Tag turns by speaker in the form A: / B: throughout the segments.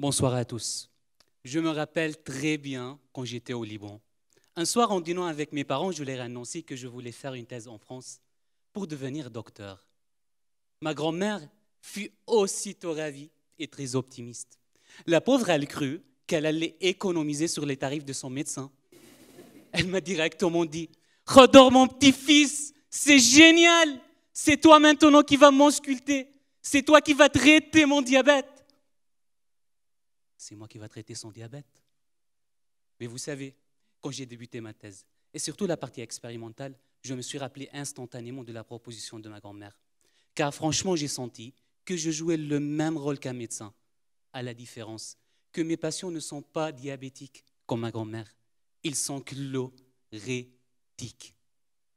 A: Bonsoir à tous. Je me rappelle très bien quand j'étais au Liban. Un soir, en dînant avec mes parents, je leur ai annoncé que je voulais faire une thèse en France pour devenir docteur. Ma grand-mère fut aussitôt ravie et très optimiste. La pauvre, elle crut qu'elle allait économiser sur les tarifs de son médecin. Elle m'a directement dit Redors, mon petit-fils, c'est génial C'est toi maintenant qui vas m'ausculter, c'est toi qui vas traiter mon diabète c'est moi qui va traiter son diabète. Mais vous savez, quand j'ai débuté ma thèse, et surtout la partie expérimentale, je me suis rappelé instantanément de la proposition de ma grand-mère. Car franchement, j'ai senti que je jouais le même rôle qu'un médecin, à la différence que mes patients ne sont pas diabétiques comme ma grand-mère. Ils sont chlorétiques.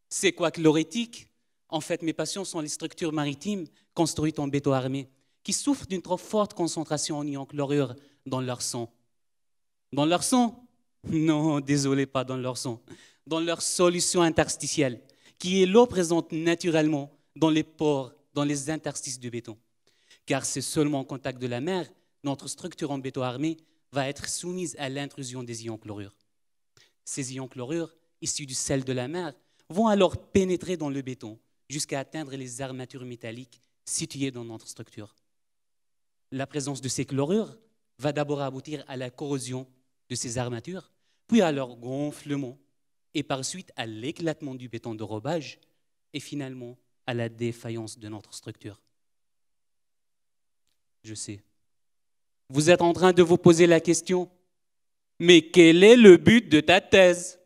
A: C'est quoi chlorétique En fait, mes patients sont les structures maritimes construites en béton armé qui souffrent d'une trop forte concentration en ion chlorure dans leur sang. Dans leur sang Non, désolé, pas dans leur sang. Dans leur solution interstitielle, qui est l'eau présente naturellement dans les pores, dans les interstices du béton. Car c'est seulement en contact de la mer, notre structure en béton armé va être soumise à l'intrusion des ions chlorures. Ces ions chlorures, issus du sel de la mer, vont alors pénétrer dans le béton jusqu'à atteindre les armatures métalliques situées dans notre structure. La présence de ces chlorures va d'abord aboutir à la corrosion de ces armatures, puis à leur gonflement, et par suite à l'éclatement du béton de robage, et finalement à la défaillance de notre structure. Je sais. Vous êtes en train de vous poser la question, mais quel est le but de ta thèse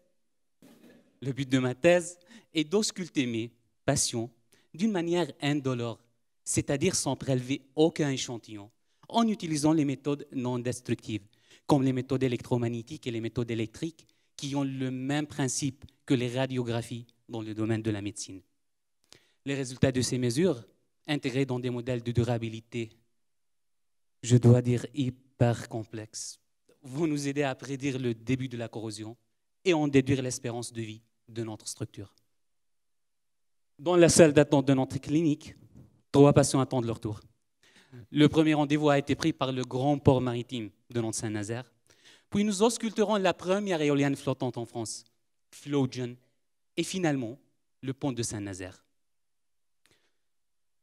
A: Le but de ma thèse est d'ausculter mes passions d'une manière indolore, c'est-à-dire sans prélever aucun échantillon, en utilisant les méthodes non destructives, comme les méthodes électromagnétiques et les méthodes électriques, qui ont le même principe que les radiographies dans le domaine de la médecine. Les résultats de ces mesures, intégrés dans des modèles de durabilité, je dois dire hyper complexes, vont nous aider à prédire le début de la corrosion et en déduire l'espérance de vie de notre structure. Dans la salle d'attente de notre clinique, trois patients attendent leur tour. Le premier rendez-vous a été pris par le grand port maritime de Nantes-Saint-Nazaire. Puis nous ausculterons la première éolienne flottante en France, Flogen, et finalement le pont de Saint-Nazaire.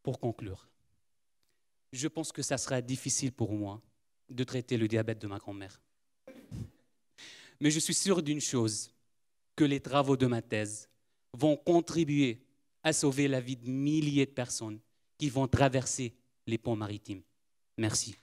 A: Pour conclure, je pense que ça sera difficile pour moi de traiter le diabète de ma grand-mère. Mais je suis sûr d'une chose, que les travaux de ma thèse vont contribuer à sauver la vie de milliers de personnes qui vont traverser les ponts maritimes. Merci.